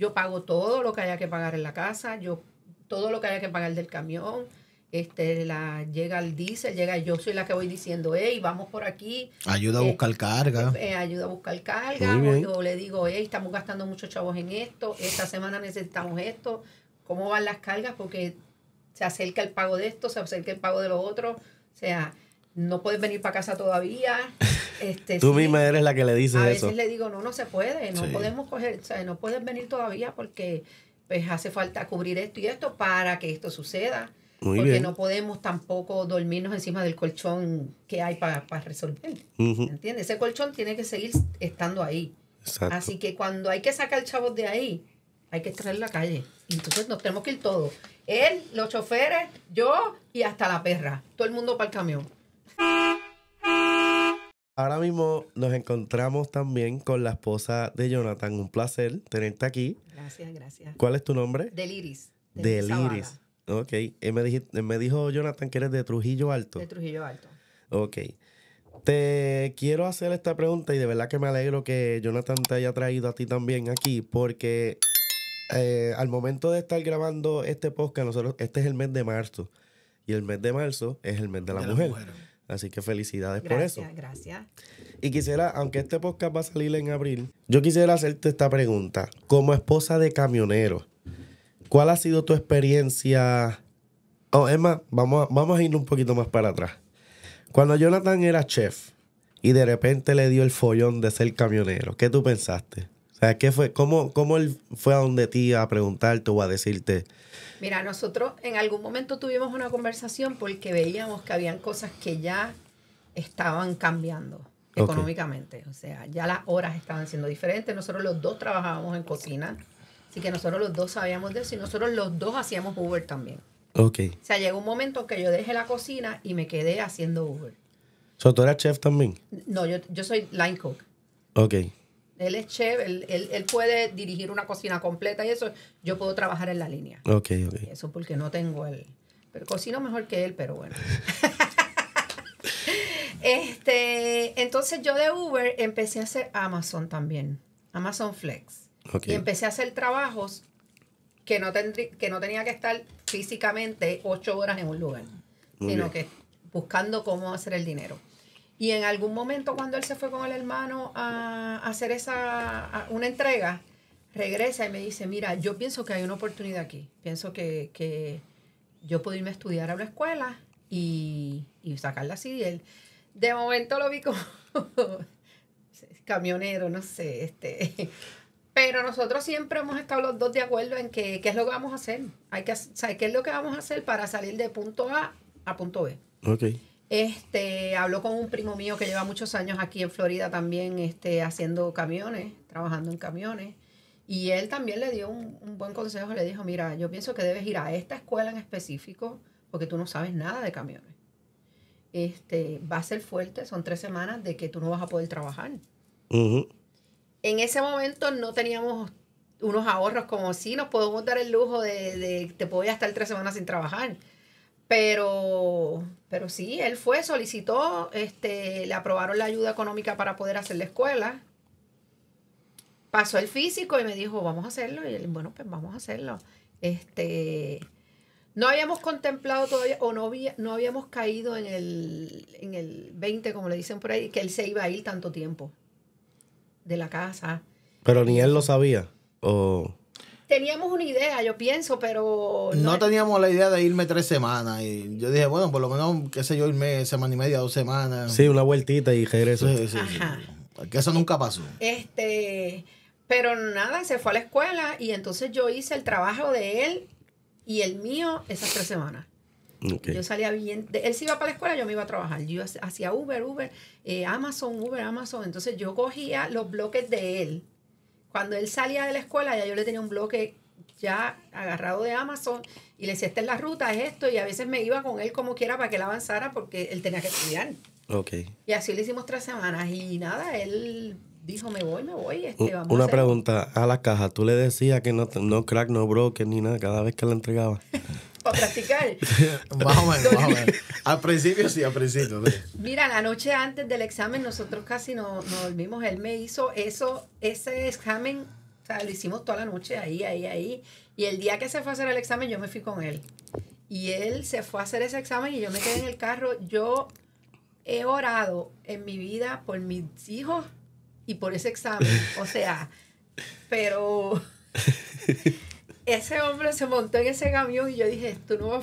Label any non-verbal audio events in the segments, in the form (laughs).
Yo pago todo lo que haya que pagar en la casa, yo todo lo que haya que pagar del camión, este, la, llega el diésel, llega yo soy la que voy diciendo, hey, vamos por aquí. Ayuda a eh, buscar carga. Eh, ayuda a buscar carga. Yo le digo, hey, estamos gastando muchos chavos en esto, esta semana necesitamos esto, ¿cómo van las cargas? Porque se acerca el pago de esto, se acerca el pago de lo otro. O sea, no puedes venir para casa todavía. (laughs) Este, Tú misma eres la que le dices eso. A veces le digo, no, no se puede, no podemos coger, o sea, no puedes venir todavía porque pues hace falta cubrir esto y esto para que esto suceda. porque no podemos tampoco dormirnos encima del colchón que hay para, resolver. ¿Entiendes? Ese colchón tiene que seguir estando ahí. Así que cuando hay que sacar chavo de ahí, hay que estar en la calle. Entonces nos tenemos que ir todos. Él, los choferes, yo y hasta la perra. Todo el mundo para el camión. Ahora mismo nos encontramos también con la esposa de Jonathan. Un placer tenerte aquí. Gracias, gracias. ¿Cuál es tu nombre? Deliris. Deliris. ok. me, dijo, me, dijo, Jonathan, que eres de Trujillo Alto. De Trujillo Alto. Ok. Te quiero hacer esta pregunta y de verdad que me alegro que Jonathan te haya traído a ti también aquí porque eh, al momento de estar grabando este podcast, nosotros, este es el mes de marzo y el mes de marzo es el mes de La mujer. Así que felicidades por eso. Gracias, gracias. Y quisiera, aunque este podcast va a salir en abril, yo quisiera hacerte esta pregunta. Como esposa de camionero, ¿cuál ha sido tu experiencia? Oh, Emma, vamos a, vamos a ir un poquito más para atrás. Cuando Jonathan era chef y de repente le dio el follón de ser camionero, ¿qué tú pensaste? sea, ¿qué fue? ¿Cómo, ¿Cómo él fue a donde iba a preguntarte o a decirte? Mira, nosotros en algún momento tuvimos una conversación porque veíamos que habían cosas que ya estaban cambiando económicamente. O sea, ya las horas estaban siendo diferentes. Nosotros los dos trabajábamos en cocina. Así que nosotros los dos sabíamos de eso y nosotros los dos hacíamos Uber también. Ok. O sea, llegó un momento que yo dejé la cocina y me quedé haciendo Uber. ¿So tú eras chef también? No, yo, yo soy line cook. Ok. Él es chef, él, él, puede dirigir una cocina completa y eso. Yo puedo trabajar en la línea. Ok, ok. Eso porque no tengo él. Pero cocino mejor que él, pero bueno. (laughs) este, entonces yo de Uber empecé a hacer Amazon también. Amazon Flex. Okay. Y empecé a hacer trabajos que no, que no tenía que estar físicamente ocho horas en un lugar, sino que buscando cómo hacer el dinero. Y en algún momento cuando él se fue con el hermano a, hacer esa una entrega, regresa y me dice, mira, yo pienso que hay una oportunidad aquí. Pienso que, yo puedo irme a estudiar a una escuela y, sacarla así. de momento lo vi como (laughs) camionero, no sé, este. Pero nosotros siempre hemos estado los dos de acuerdo en que qué es lo que vamos a hacer. Hay que saber qué es lo que vamos a hacer para salir de punto A a punto B. Okay. Este, habló con un primo mío que lleva muchos años aquí en Florida también este, haciendo camiones, trabajando en camiones. Y él también le dio un, un, buen consejo, le dijo, mira, yo pienso que debes ir a esta escuela en específico porque tú no sabes nada de camiones. Este, va a ser fuerte, son tres semanas de que tú no vas a poder trabajar. Uh En ese momento no teníamos unos ahorros como si sí, nos podemos dar el lujo de, de te a estar tres semanas sin trabajar. Pero, pero sí, él fue, solicitó, este, le aprobaron la ayuda económica para poder hacer la escuela. Pasó el físico y me dijo, vamos a hacerlo. Y él, bueno, pues vamos a hacerlo. Este, no habíamos contemplado todavía, o no, había, no habíamos caído en el, en el 20, como le dicen por ahí, que él se iba a ir tanto tiempo de la casa. Pero ni él lo sabía. O teníamos una idea, yo pienso, pero... No, teníamos la idea de irme tres semanas. Y yo dije, bueno, por lo menos, qué sé yo, irme semana y media, dos semanas. Sí, una vueltita y regreso. Que eso nunca pasó. Este, pero nada, se fue a la escuela y entonces yo hice el trabajo de él y el mío esas tres semanas. Yo salía bien, él se iba para la escuela, yo me iba a trabajar. Yo hacía Uber, Uber, eh, Amazon, Uber, Amazon. Entonces yo cogía los bloques de él cuando él salía de la escuela, ya yo le tenía un bloque ya agarrado de Amazon y le decía, esta es la ruta, es esto, y a veces me iba con él como quiera para que él avanzara porque él tenía que estudiar. Okay. Y así le hicimos tres semanas y nada, él dijo, me voy, me voy. Este, vamos Una pregunta, a la caja, tú le decías que no, no crack, no broker ni nada cada vez que le entregaba. (laughs) para practicar. (laughs) más o Al principio sí, al principio. Mira, la noche antes del examen nosotros casi no, dormimos. Él me hizo eso, ese examen, o sea, lo hicimos toda la noche ahí, ahí, ahí. Y el día que se fue a hacer el examen yo me fui con él. Y él se fue a hacer ese examen y yo me quedé en el carro. Yo he orado en mi vida por mis hijos y por ese examen. O sea, pero... (laughs) ese hombre se montó en ese camión y yo dije, esto no va a,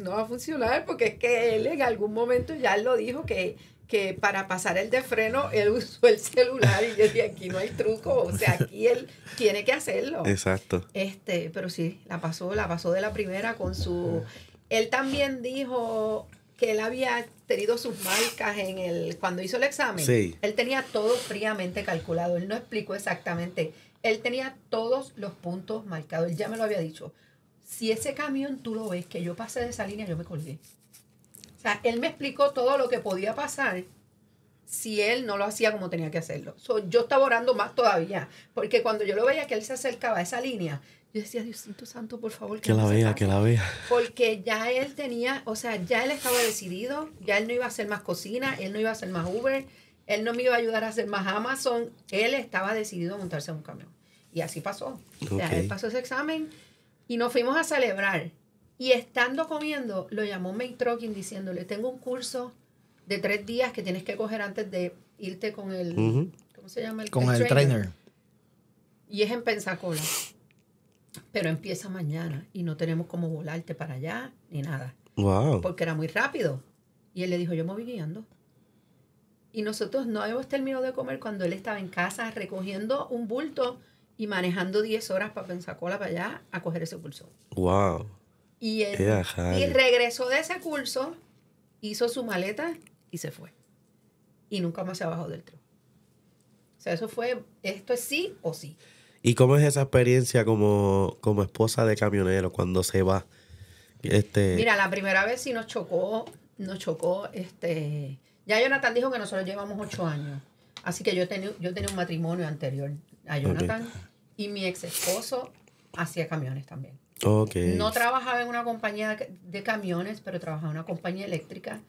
no va a funcionar porque es que él en algún momento ya lo dijo que, que para pasar el de freno él usó el celular y yo dije, aquí no hay truco, o sea, aquí él tiene que hacerlo. Exacto. Este, pero sí, la pasó, la pasó de la primera con su... Él también dijo que él había tenido sus marcas en el cuando hizo el examen. Sí. Él tenía todo fríamente calculado, él no explicó exactamente él tenía todos los puntos marcados. Él ya me lo había dicho. Si ese camión tú lo ves, que yo pasé de esa línea, yo me colgué. O sea, él me explicó todo lo que podía pasar si él no lo hacía como tenía que hacerlo. yo estaba orando más todavía, porque cuando yo lo veía que él se acercaba a esa línea, yo decía, Diosito Santo, por favor, que, que la vea, que la vea. Porque ya él tenía, o sea, ya él estaba decidido, ya él no iba a hacer más cocina, él no iba a hacer más Uber, él no me iba a ayudar a hacer más Amazon. Él estaba decidido a montarse en un camión. Y así pasó. él pasó ese examen y nos fuimos a celebrar. Y estando comiendo, lo llamó May diciéndole, tengo un curso de tres días que tienes que coger antes de irte con el... ¿Cómo se llama? El, con el, trainer. trainer. Y es en Pensacola. Pero empieza mañana y no tenemos cómo volarte para allá ni nada. Wow. Porque era muy rápido. Y él le dijo, yo me voy guiando y nosotros no habíamos terminado de comer cuando él estaba en casa recogiendo un bulto y manejando 10 horas para Pensacola para allá a coger ese curso. ¡Wow! Y, y regresó de ese curso, hizo su maleta y se fue. Y nunca más se bajó del tren. O sea, eso fue, esto es sí o sí. ¿Y cómo es esa experiencia como, como esposa de camionero cuando se va? Este... Mira, la primera vez sí nos chocó, nos chocó, este, ya Jonathan dijo que nosotros llevamos ocho años. Así que yo tenía, yo tenía un matrimonio anterior a Jonathan y mi ex esposo hacía camiones también. No trabajaba en una compañía de camiones, pero trabajaba en una compañía eléctrica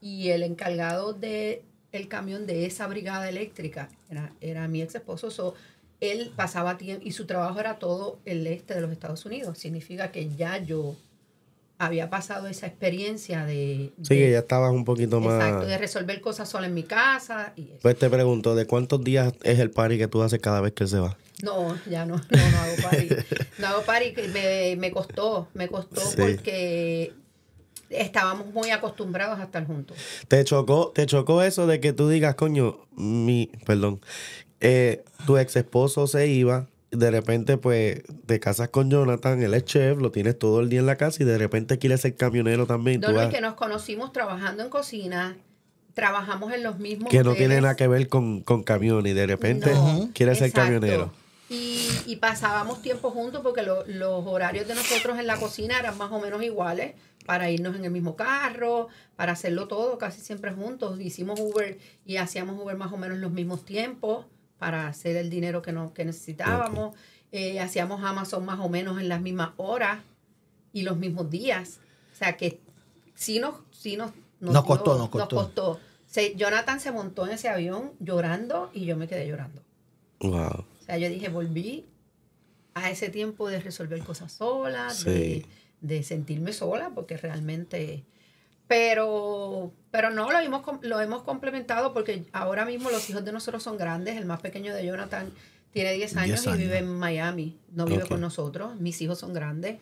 y el encargado del el camión de esa brigada eléctrica era, era mi ex esposo. él pasaba tiempo y su trabajo era todo el este de los Estados Unidos. Significa que ya yo había pasado esa experiencia de... Sí, que ya estabas un poquito más... Exacto, de resolver cosas sola en mi casa. Pues te pregunto, ¿de cuántos días es el party que tú haces cada vez que se va? No, ya no, no, hago party. no hago party, me, me costó, me costó porque estábamos muy acostumbrados a estar juntos. ¿Te chocó, te chocó eso de que tú digas, coño, mi, perdón, eh, tu ex esposo se iba, de repente, pues, te casas con Jonathan, él es chef, lo tienes todo el día en la casa y de repente quieres ser camionero también. No, no, es que nos conocimos trabajando en cocina, trabajamos en los mismos. Que no tiene nada que ver con, con camiones y de repente quiere quieres ser camionero. Y, y, pasábamos tiempo juntos porque los horarios de nosotros en la cocina eran más o menos iguales para irnos en el mismo carro, para hacerlo todo casi siempre juntos. Hicimos Uber y hacíamos Uber más o menos los mismos tiempos para hacer el dinero que, no que necesitábamos. Eh, hacíamos Amazon más o menos en las mismas horas y los mismos días. O sea que sí nos, si nos, nos, costó, nos costó, Se, Jonathan se montó en ese avión llorando y yo me quedé llorando. Wow. O sea, yo dije, volví a ese tiempo de resolver cosas solas, de, de, sentirme sola, porque realmente pero, pero no, lo hemos, lo hemos complementado porque ahora mismo los hijos de nosotros son grandes. El más pequeño de Jonathan tiene 10 años, y vive en Miami. No vive con nosotros. Mis hijos son grandes.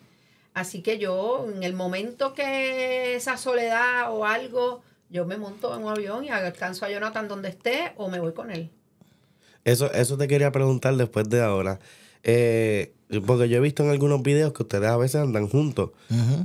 Así que yo, en el momento que esa soledad o algo, yo me monto en un avión y alcanzo a Jonathan donde esté o me voy con él. Eso, eso te quería preguntar después de ahora. Eh, porque yo he visto en algunos videos que ustedes a veces andan juntos.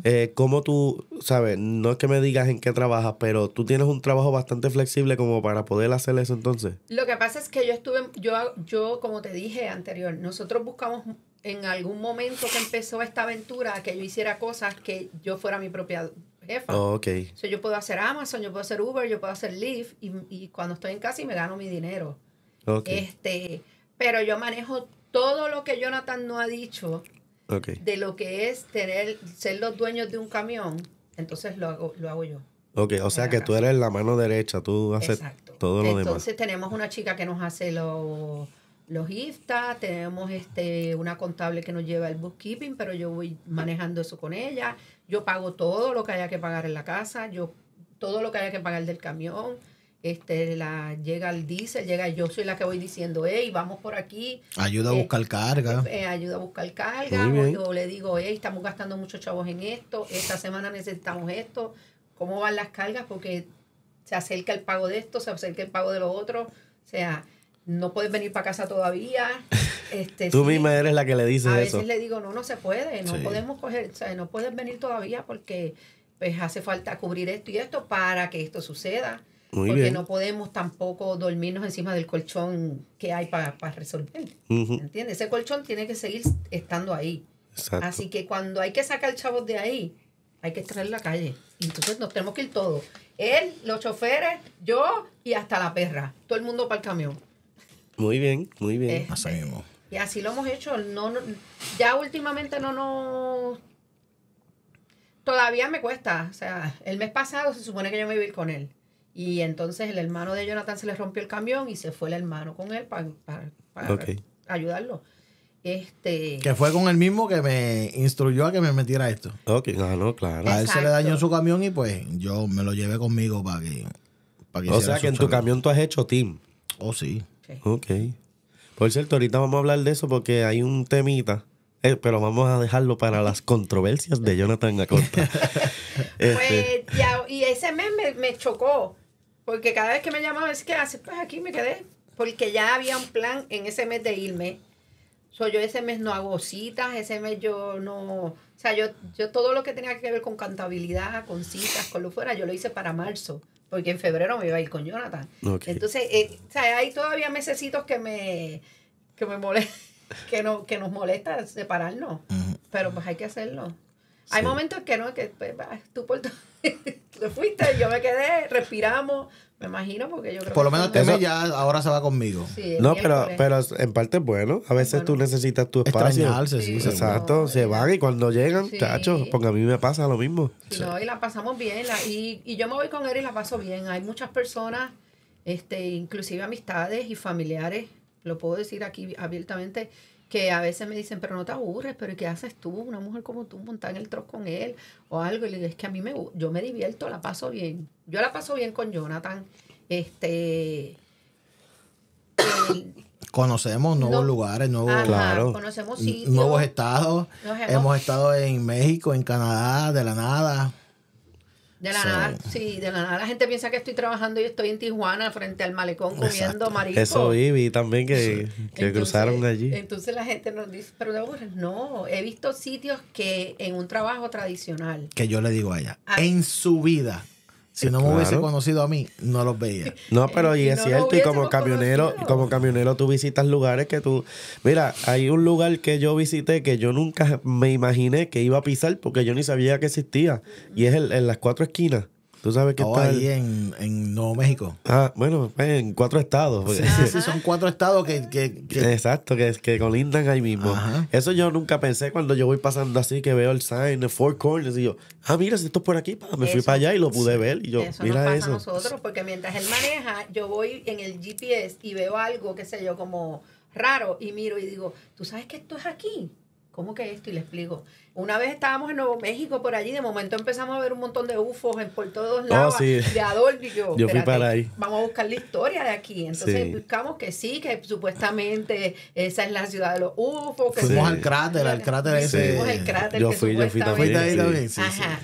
Eh, ¿Cómo tú, sabes, no es que me digas en qué trabajas, pero tú tienes un trabajo bastante flexible como para poder hacer eso entonces? Lo que pasa es que yo estuve, yo, yo como te dije anterior, nosotros buscamos en algún momento que empezó esta aventura que yo hiciera cosas que yo fuera mi propia jefa. Oh, yo puedo hacer Amazon, yo puedo hacer Uber, yo puedo hacer Lyft y, cuando estoy en casa y me gano mi dinero. Ok. Este, pero yo manejo todo lo que Jonathan no ha dicho de lo que es tener, ser los dueños de un camión, entonces lo hago, lo hago yo. Ok, o sea que tú eres la mano derecha, tú haces todo lo demás. Entonces tenemos una chica que nos hace los los IFTA, tenemos este, una contable que nos lleva el bookkeeping, pero yo voy manejando eso con ella, yo pago todo lo que haya que pagar en la casa, yo todo lo que haya que pagar del camión, este, la, llega el diésel, llega yo soy la que voy diciendo, hey, vamos por aquí. Ayuda a eh, buscar carga. Eh, eh, ayuda a buscar carga. yo le digo, hey, estamos gastando muchos chavos en esto, esta semana necesitamos esto, ¿cómo van las cargas? Porque se acerca el pago de esto, se acerca el pago de lo otro. O sea, no puedes venir para casa todavía. (laughs) Este, Tú misma eres la que le dices eso. A veces le digo, no, no se puede, no podemos coger, o sea, no puedes venir todavía porque pues hace falta cubrir esto y esto para que esto suceda porque no podemos tampoco dormirnos encima del colchón que hay para, resolver. ¿Me ¿Entiendes? Ese colchón tiene que seguir estando ahí. Exacto. Así que cuando hay que sacar chavo de ahí, hay que extraer la calle. entonces nos tenemos que ir todos. Él, los choferes, yo y hasta la perra. Todo el mundo para el camión. Muy bien, muy bien. Este, y así lo hemos hecho. No, ya últimamente no nos... Todavía me cuesta. O sea, el mes pasado se supone que yo me iba a ir con él. Y entonces el hermano de Jonathan se le rompió el camión y se fue el hermano con él para, ayudarlo. Este... Que fue con el mismo que me instruyó a que me metiera esto. Ok, claro, ah, claro. A él se le dañó su camión y pues yo me lo llevé conmigo para que... o sea que en tu camión tú has hecho team. Oh, sí. Ok. Por cierto, ahorita vamos a hablar de eso porque hay un temita, eh, pero vamos a dejarlo para las controversias de Jonathan Acosta. (laughs) Este, pues, ya, y ese mes me chocó porque cada vez que me llamaba, es que hace, ah, pues aquí me quedé. Porque ya había un plan en ese mes de irme. soy yo ese mes no hago citas, ese mes yo no. O sea, yo, yo todo lo que tenía que ver con cantabilidad, con citas, con lo fuera, yo lo hice para marzo. Porque en febrero me iba a ir con Jonathan. Entonces, eh, o sea, hay todavía mesecitos que me, que me molesta, (laughs) que, no, que nos molesta separarnos. Pero pues hay que hacerlo. Hay momentos que no, que pues, tú por todo, (laughs) fuiste, yo me quedé, respiramos, me imagino, porque yo creo Por lo menos ya ahora se va conmigo. no, pero, pero en parte es bueno. A veces tú necesitas tu espacio. Exacto, se van y cuando llegan, chacho, porque a mí me pasa lo mismo. No, y la pasamos bien. y, y yo me voy con él y la paso bien. Hay muchas personas, este, inclusive amistades y familiares, lo puedo decir aquí abiertamente, que a veces me dicen, pero no te aburres, pero ¿qué haces tú? Una mujer como tú montar en el troz con él o algo. Y le es que a mí me, yo me divierto, la paso bien. Yo la paso bien con Jonathan. Este... conocemos nuevos lugares, nuevos, estados. hemos, estado en México, en Canadá, de la nada. De la nada, sí, de la nada la gente piensa que estoy trabajando y estoy en Tijuana frente al malecón comiendo marisco. Eso vi también que, que cruzaron allí. Entonces la gente nos dice, pero no, he visto sitios que en un trabajo tradicional. Que yo le digo allá en su vida si no me hubiese conocido a mí, no los veía. No, pero y es cierto, y como camionero, como camionero tú visitas lugares que tú... Mira, hay un lugar que yo visité que yo nunca me imaginé que iba a pisar porque yo ni sabía que existía. Y es el, en las cuatro esquinas. Tú sabes que está oh, ahí en, Nuevo México. Ah, bueno, pues, en cuatro estados. Sí, (laughs) sí, son cuatro estados que... que, Exacto, que, que, colindan ahí mismo. Eso yo nunca pensé cuando yo voy pasando así, que veo el sign de Four Corners y yo, ah, mira, si esto es por aquí, me fui para allá y lo pude ver. Y yo, mira pasa eso. a nosotros, porque mientras él maneja, yo voy en el GPS y veo algo, qué sé yo, como raro, y miro y digo, ¿tú sabes que esto es aquí? ¿Cómo que esto? Y le explico. Una vez estábamos en Nuevo México por allí, de momento empezamos a ver un montón de ufos en, por todos oh, lados, de Adolfo y yo. (laughs) yo fui para ahí. Vamos a buscar la historia de aquí. Entonces buscamos que sí, que supuestamente esa es la ciudad de los ufos. Que fuimos al cráter, al cráter ese. Fuimos al cráter. Yo fui, yo fui también. Ahí también. Ajá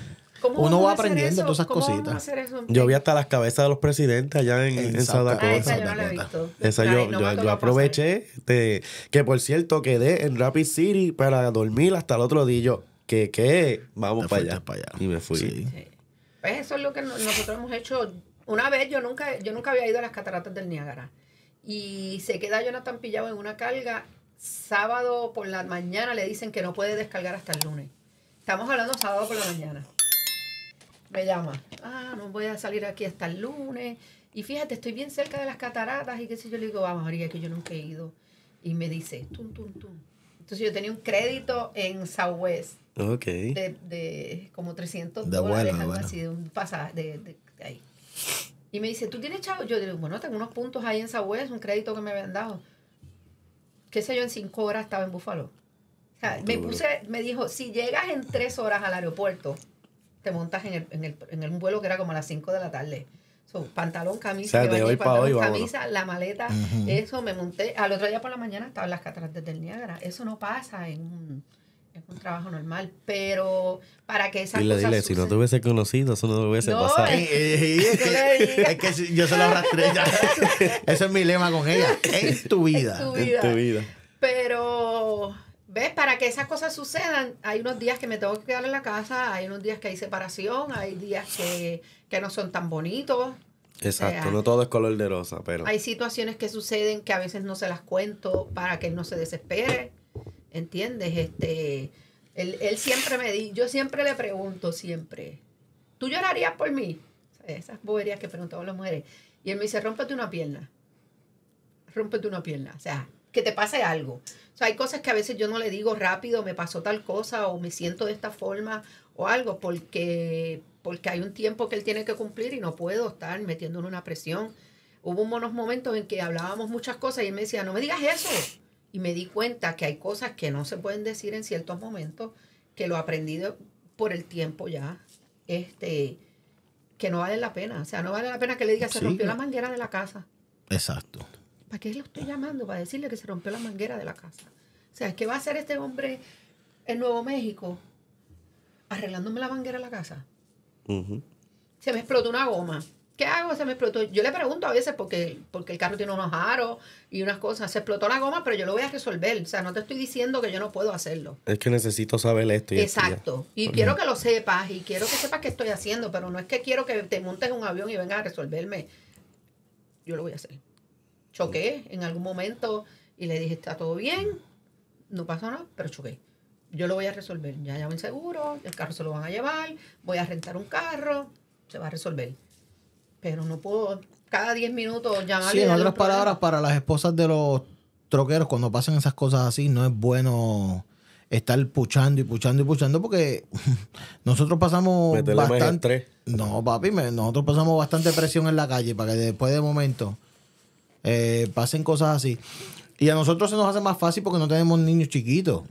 uno va aprendiendo todas esas cositas. Yo vi hasta las cabezas de los presidentes allá en, en esa yo, yo, aproveché, que por cierto quedé en Rapid City para dormir hasta el otro día. Y yo, que qué, vamos para allá. para allá. Y me fui. Pues eso es lo que nosotros hemos hecho. Una vez yo nunca, yo nunca había ido a las cataratas del Niágara. Y se queda Jonathan pillado en una carga. Sábado por la mañana le dicen que no puede descargar hasta el lunes. Estamos hablando sábado por la mañana me llama. Ah, no voy a salir aquí hasta el lunes. Y fíjate, estoy bien cerca de las cataratas y qué sé yo. Le digo, vamos, María, que yo nunca he ido. Y me dice, tum, tum, tum. Entonces yo tenía un crédito en Southwest. Ok. De, de como 300 dólares, así, de un pasaje de, de, ahí. Y me dice, ¿tú tienes chavo? Yo digo, bueno, tengo unos puntos ahí en Southwest, un crédito que me habían dado. Qué sé yo, en cinco horas estaba en Buffalo. Ah, me puse, me dijo, si llegas en tres horas al aeropuerto, te montas en el, en el, en el vuelo que era como a las 5 de la tarde. pantalón, camisa, camisa, la maleta, eso me monté. Al otro día por la mañana estaba en las cataratas del Niágara. Eso no pasa en un, trabajo normal, pero para que esas dile, dile, si no te hubiese conocido, eso no te hubiese pasado. Es, que, yo soy la arrastré. (laughs) Eso es mi lema con ella. Es tu vida. En tu vida. En tu vida. Pero ¿Ves? Para que esas cosas sucedan, hay unos días que me tengo que quedar en la casa, hay unos días que hay separación, hay días que, que no son tan bonitos. Exacto, eh, no todo es color de rosa, pero... Hay situaciones que suceden que a veces no se las cuento para que él no se desespere, ¿entiendes? Este, él, él siempre me dice, yo siempre le pregunto, siempre, ¿tú llorarías por mí? Esas boberías que preguntaban las mujeres. Y él me dice, rómpete una pierna, rómpete una pierna, o sea que te pase algo. O sea, hay cosas que a veces yo no le digo rápido, me pasó tal cosa o me siento de esta forma o algo, porque, porque hay un tiempo que él tiene que cumplir y no puedo estar en una presión. Hubo unos momentos en que hablábamos muchas cosas y él me decía, no me digas eso. Y me di cuenta que hay cosas que no se pueden decir en ciertos momentos, que lo he aprendido por el tiempo ya, este, que no vale la pena. O sea, no vale la pena que le diga, se rompió la manguera de la casa. Exacto. ¿Para qué lo estoy llamando? Para decirle que se rompió la manguera de la casa. O sea, ¿qué va a hacer este hombre en Nuevo México arreglándome la manguera de la casa? Se me explotó una goma. ¿Qué hago? Se me explotó. Yo le pregunto a veces porque, porque el carro tiene unos aros y unas cosas. Se explotó la goma, pero yo lo voy a resolver. O sea, no te estoy diciendo que yo no puedo hacerlo. Es que necesito saber esto. Exacto. Y quiero que lo sepas y quiero que sepas qué estoy haciendo, pero no es que quiero que te montes un avión y vengas a resolverme. Yo lo voy a hacer choqué en algún momento y le dije, está todo bien, no pasa nada, pero choqué. Yo lo voy a resolver. Ya llamo el seguro, el carro se lo van a llevar, voy a rentar un carro, se va a resolver. Pero no puedo cada 10 minutos llamar. Sí, en otras palabras, para las esposas de los troqueros, cuando pasan esas cosas así, no es bueno estar puchando y puchando y puchando porque (laughs) nosotros pasamos bastante... No, papi, nosotros pasamos bastante presión en la calle para que después de momento eh, pasen cosas así. Y a nosotros se nos hace más fácil porque no tenemos niños chiquitos.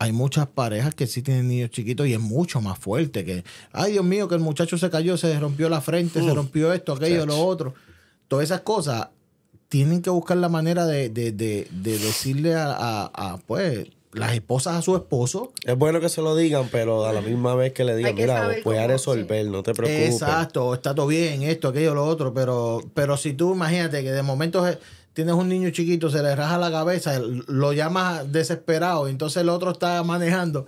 Hay muchas parejas que sí tienen niños chiquitos y es mucho más fuerte que, ay Dios mío, que el muchacho se cayó, se rompió la frente, se rompió esto, aquello, lo otro. Todas esas cosas tienen que buscar la manera de, decirle a, a, a, pues, las esposas a su esposo. Es bueno que se lo digan, pero a la misma vez que le digan, mira, voy a resolver, no te preocupes. Exacto, está todo bien, esto, aquello, lo otro, pero, pero si tú imagínate que de momento tienes un niño chiquito, se le raja la cabeza, lo llamas desesperado, y entonces el otro está manejando,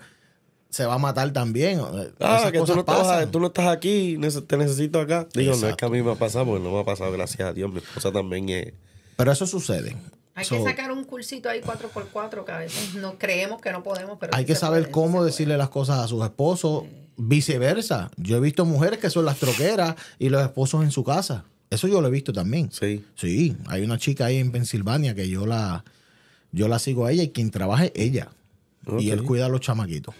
se va a matar también. Ah, Esas que tú no, estás, tú no, estás, aquí, te necesito acá. Digo, no es que a mí me ha pasado, porque no me ha pasado, gracias a Dios, mi esposa también es... Pero eso sucede. Hay que sacar un cursito ahí 4x4 que a veces no creemos que no podemos, pero... Hay que saber cómo decirle las cosas a sus esposos, viceversa. Yo he visto mujeres que son las troqueras y los esposos en su casa. Eso yo lo he visto también. Sí. Sí, hay una chica ahí en Pensilvania que yo la, yo la sigo a ella y quien trabaja es ella. Y él cuida a los chamaquitos.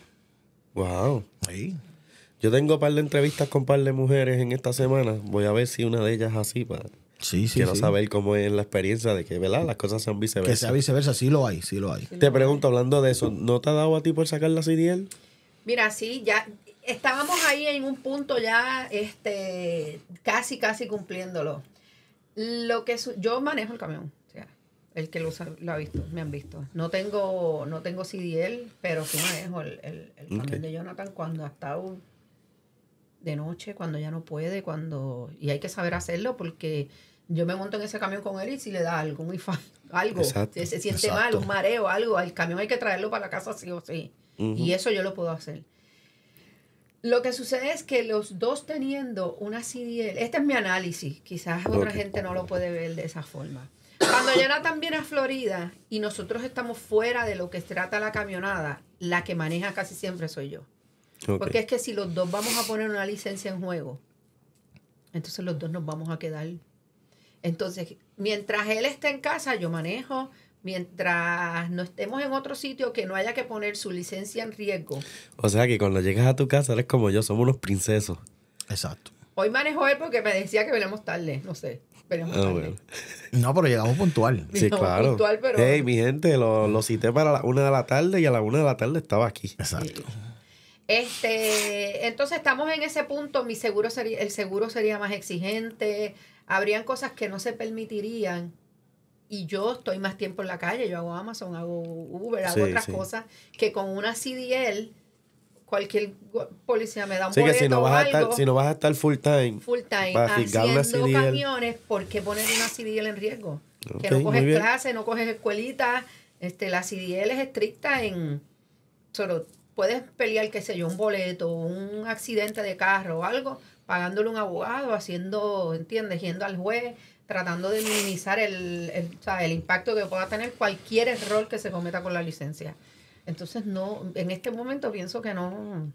Wow. Sí. Yo tengo un par de entrevistas con un par de mujeres en esta semana. Voy a ver si una de ellas es así para Sí, sí. Quiero saber cómo es la experiencia de que, ¿verdad? Las cosas sean viceversa. Que sea viceversa, sí lo hay, sí lo hay. Te pregunto, hablando de eso, ¿no te ha dado a ti por sacar la CDL? Mira, sí, ya estábamos ahí en un punto ya este, casi, casi cumpliéndolo. Lo que yo manejo el camión, o sea, el que lo, ha visto, me han visto. No tengo, no tengo CDL, pero sí manejo el, camión de Jonathan cuando ha estado de noche, cuando ya no puede, cuando... Y hay que saber hacerlo porque yo me monto en ese camión con él y si le da algo, muy fácil, (laughs) algo, se, siente mal, un mareo, algo, el camión hay que traerlo para la casa sí o sí. Y eso yo lo puedo hacer. Lo que sucede es que los dos teniendo una CDL, este es mi análisis, quizás otra gente no lo puede ver de esa forma. Cuando Jonathan también a Florida y nosotros estamos fuera de lo que trata la camionada, la que maneja casi siempre soy yo. Porque es que si los dos vamos a poner una licencia en juego, entonces los dos nos vamos a quedar entonces, mientras él esté en casa, yo manejo. Mientras no estemos en otro sitio, que no haya que poner su licencia en riesgo. O sea que cuando llegas a tu casa, eres como yo, somos unos princesos. Exacto. Hoy manejo él porque me decía que veníamos tarde, no sé. Ah, tarde. No, pero llegamos puntual. Sí, claro. Puntual, pero... Hey, mi gente, lo, lo, cité para la una de la tarde y a la una de la tarde estaba aquí. Exacto. Este, entonces estamos en ese punto, mi seguro sería, el seguro sería más exigente, habrían cosas que no se permitirían y yo estoy más tiempo en la calle, yo hago Amazon, hago Uber, hago otras cosas, que con una CDL cualquier policía me da un sí si no vas a estar, si no vas a estar full time, full time haciendo camiones, ¿por qué poner una CDL en riesgo? que no coges clase, no coges escuelita, este, la CDL es estricta en solo puedes pelear, qué sé yo, un boleto, un accidente de carro o algo, pagándole un abogado, haciendo, ¿entiendes? Yendo al juez, tratando de minimizar el, o el impacto que pueda tener cualquier error que se cometa con la licencia. Entonces, no, en este momento pienso que no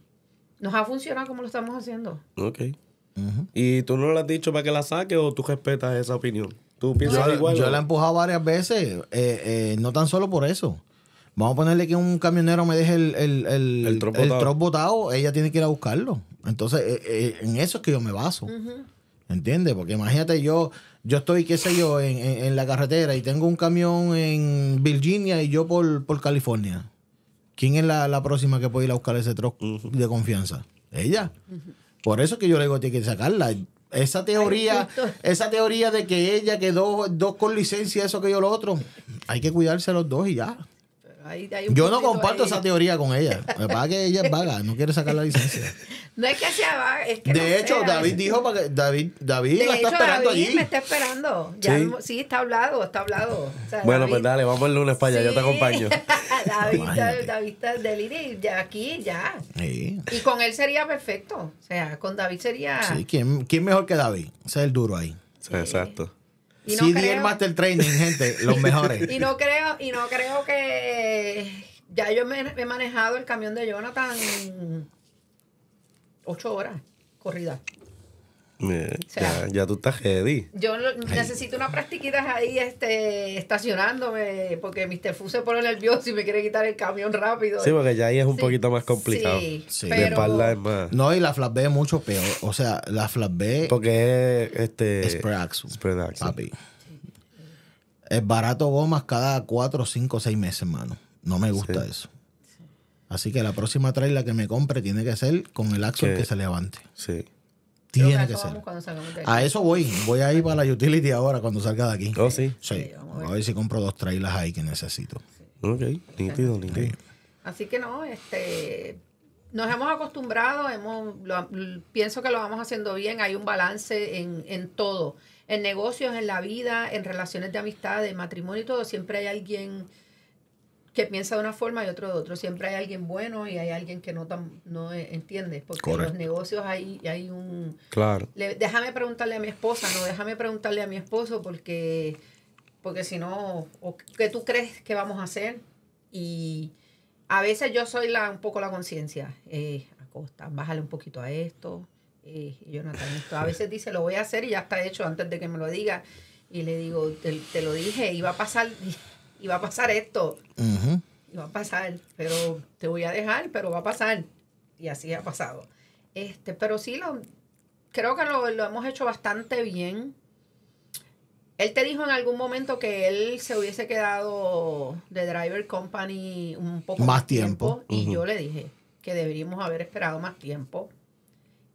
nos ha funcionado como lo estamos haciendo. Ok. ¿Y tú no lo has dicho para que la saque o tú respetas esa opinión? ¿Tú piensas yo, igual? Yo la he empujado varias veces, eh, eh, no tan solo por eso. Vamos a ponerle que un camionero me deje el, el, el, botado. ella tiene que ir a buscarlo. Entonces, eh, eh, en eso es que yo me baso. ¿Entiendes? Porque imagínate yo, yo estoy, qué sé yo, en, en, la carretera y tengo un camión en Virginia y yo por, California. ¿Quién es la, próxima que puede ir a buscar ese troc de confianza? Ella. Por eso que yo le digo, tiene que sacarla. Esa teoría, esa teoría de que ella quedó dos con licencia, eso que yo lo otro, hay que cuidarse los dos y ya. Yo no comparto esa teoría con ella. Me pasa que ella es vaga, no quiere sacar la licencia. (laughs) No es que sea vaga, es que. De hecho, David dijo para que. David, David la está esperando David me está esperando. Ya, sí. está hablado, está hablado. bueno, pues dale, vamos el lunes para allá, yo te acompaño. David, (laughs) David, está delirio, ya aquí, ya. Y con él sería perfecto. O sea, con David sería. Sí, ¿quién, quién mejor que David? o es el duro ahí. Exacto. Y sí, el Master Training, gente, los mejores. (laughs) y no creo, y no creo que ya yo me, he manejado el camión de Jonathan ocho horas corrida. Eh, ya, tú estás heavy. Yo necesito unas practiquitas ahí este, estacionándome porque Mr. Fu se pone nervioso y me quiere quitar el camión rápido. Sí, porque ya ahí es un poquito más complicado. Sí, De es No, y la Flash B es mucho peor. O sea, la Flat B... Porque es... Este, spread Es barato gomas cada 4, 5, 6 meses, hermano. No me gusta eso. Así que la próxima trailer que me compre tiene que ser con el axle que se levante. Sí. A eso voy. Voy a ir para la utility ahora cuando salga de aquí. Oh, sí. Sí. a ver si compro dos trailers ahí que necesito. Así que no, este, nos hemos acostumbrado, hemos, pienso que lo vamos haciendo bien, hay un balance en, en, todo, en negocios, en la vida, en relaciones de amistad, de matrimonio y todo, siempre hay alguien que piensa de una forma y otro de otro. Siempre hay alguien bueno y hay alguien que no, no eh, entiende, porque en los negocios hay, hay un... Claro. déjame preguntarle a mi esposa, no, déjame preguntarle a mi esposo porque, porque si no, ¿qué tú crees que vamos a hacer? Y a veces yo soy la, un poco la conciencia, eh, Acosta, bájale un poquito a esto, eh, esto. A veces dice, lo voy a hacer y ya está hecho antes de que me lo diga. Y le digo, te, te lo dije, iba a pasar y va a pasar esto. va a pasar, pero te voy a dejar, pero va a pasar. Y así ha pasado. Este, pero sí, lo, creo que lo, hemos hecho bastante bien. Él te dijo en algún momento que él se hubiese quedado de Driver Company un poco más, tiempo. Y yo le dije que deberíamos haber esperado más tiempo.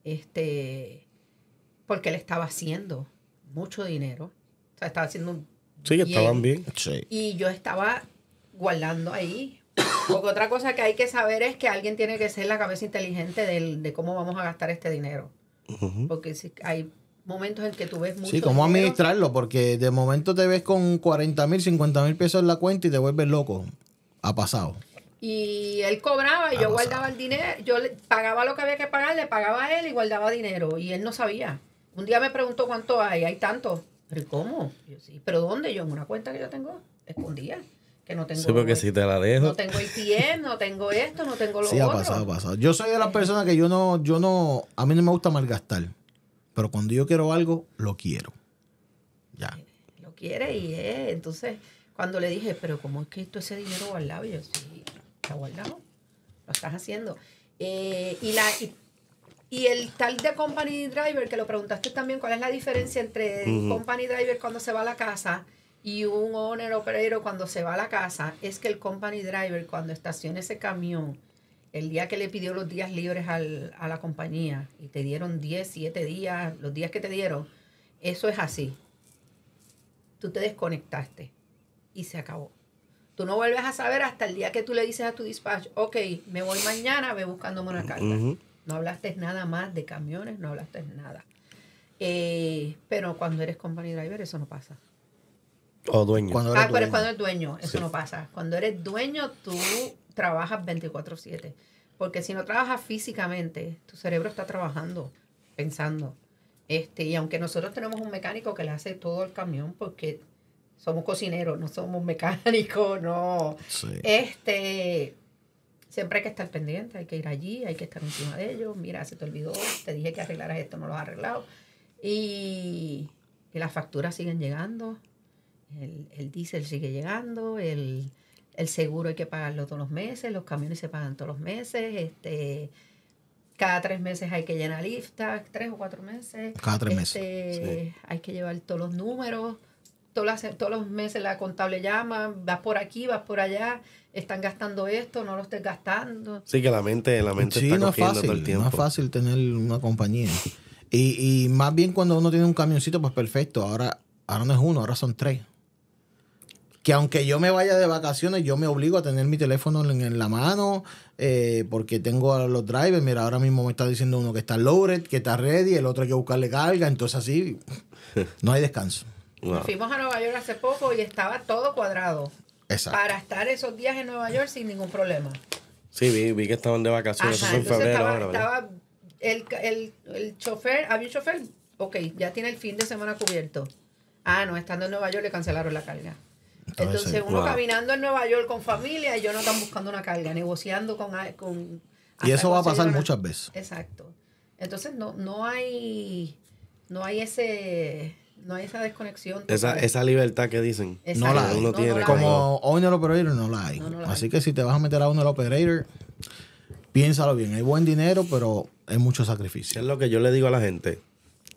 Este, porque él estaba haciendo mucho dinero. O sea, estaba haciendo un Sí, estaban bien. Y yo estaba guardando ahí. Porque otra cosa que hay que saber es que alguien tiene que ser la cabeza inteligente del, de cómo vamos a gastar este dinero. Porque si hay momentos en que tú ves mucho. Sí, cómo administrarlo, porque de momento te ves con 40 mil, 50 mil pesos en la cuenta y te vuelves loco. Ha pasado. Y él cobraba y yo guardaba el dinero, yo pagaba lo que había que pagar, le pagaba a él y guardaba dinero. Y él no sabía. Un día me preguntó cuánto hay, hay tanto. ¿Pero cómo? sí. ¿Pero dónde? Yo en una cuenta que yo tengo escondida. Que no tengo. Sí, porque si te la dejo. No tengo pie, no tengo esto, no tengo lo otro. Sí, ha pasado, ha pasado. Yo soy de las personas que yo no, yo no, a mí no me gusta malgastar. Pero cuando yo quiero algo, lo quiero. Ya. Eh, lo quiere y es. Entonces, cuando le dije, pero ¿cómo es que esto ese dinero guardado? Y yo, sí, está guardado. Lo estás haciendo. Eh, y la, y el tal de Company Driver, que lo preguntaste también, ¿cuál es la diferencia entre Company Driver cuando se va a la casa y un owner operero cuando se va a la casa? Es que el Company Driver cuando estaciona ese camión, el día que le pidió los días libres a la compañía y te dieron 10, 7 días, los días que te dieron, eso es así. Tú te desconectaste y se acabó. Tú no vuelves a saber hasta el día que tú le dices a tu dispatch, ok, me voy mañana, ve buscándome una carta. No hablaste nada más de camiones, no hablaste nada. Eh, pero cuando eres company driver, eso no pasa. O dueño. ah, pero cuando eres dueño, eso no pasa. Cuando eres dueño, tú trabajas 24-7. Porque si no trabajas físicamente, tu cerebro está trabajando, pensando. Este, y aunque nosotros tenemos un mecánico que le hace todo el camión, porque somos cocineros, no somos mecánicos, no. Este, siempre hay que estar pendiente, hay que ir allí, hay que estar encima de ellos. Mira, se te olvidó, te dije que arreglaras esto, no lo has arreglado. Y, las facturas siguen llegando, el, el diésel sigue llegando, el, seguro hay que pagarlo todos los meses, los camiones se pagan todos los meses, este cada tres meses hay que llenar listas, tres o cuatro meses. Cada tres meses. Este, hay que llevar todos los números todos los meses la contable llama, vas por aquí, vas por allá, están gastando esto, no lo estés gastando. Sí, que la mente, la mente está cogiendo fácil, todo el tiempo. No es fácil tener una compañía. Y, y más bien cuando uno tiene un camioncito, pues perfecto. Ahora, ahora no es uno, ahora son tres. Que aunque yo me vaya de vacaciones, yo me obligo a tener mi teléfono en, la mano, eh, porque tengo a los drivers. Mira, ahora mismo me está diciendo uno que está loaded, que está ready, el otro hay que buscarle carga, entonces así (laughs) no hay descanso fuimos a Nueva York hace poco y estaba todo cuadrado. Exacto. Para estar esos días en Nueva York sin ningún problema. Sí, vi, que estaban de vacaciones. en febrero. el, el, el, chofer, había un chofer, ok, ya tiene el fin de semana cubierto. Ah, no, estando en Nueva York le cancelaron la carga. Entonces, uno caminando en Nueva York con familia y yo no están buscando una carga, negociando con... y eso va a pasar muchas veces. Exacto. Entonces no, no hay no hay ese no hay esa desconexión. Esa, libertad que dicen. no la Uno tiene. como owner operator no la hay. Así que si te vas a meter a owner operator, piénsalo bien. Hay buen dinero, pero hay mucho sacrificio. Es lo que yo le digo a la gente.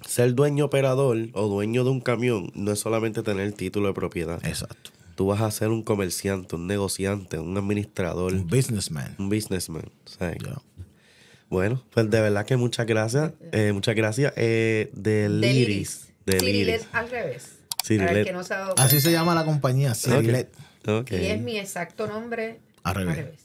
Ser dueño operador o dueño de un camión no es solamente tener el título de propiedad. Exacto. Tú vas a ser un comerciante, un negociante, un administrador. Un businessman. Un businessman. Bueno, pues de verdad que muchas gracias. Eh, muchas gracias. Eh, de Liris. Sirilet al revés. Así se llama la compañía, Cirilet. Y es mi exacto nombre Al revés.